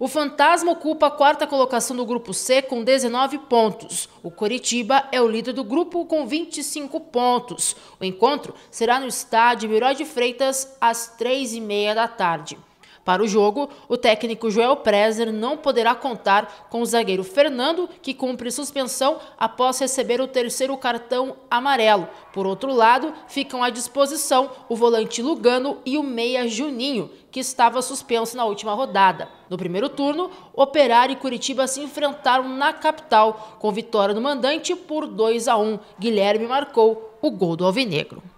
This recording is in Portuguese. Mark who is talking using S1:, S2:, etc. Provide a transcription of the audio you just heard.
S1: O Fantasma ocupa a quarta colocação do grupo C com 19 pontos. O Coritiba é o líder do grupo com 25 pontos. O encontro será no estádio Miró de Freitas às três e meia da tarde. Para o jogo, o técnico Joel Prezer não poderá contar com o zagueiro Fernando, que cumpre suspensão após receber o terceiro cartão amarelo. Por outro lado, ficam à disposição o volante Lugano e o meia Juninho, que estava suspenso na última rodada. No primeiro turno, Operário e Curitiba se enfrentaram na capital, com vitória do mandante por 2 a 1. Guilherme marcou o gol do Alvinegro.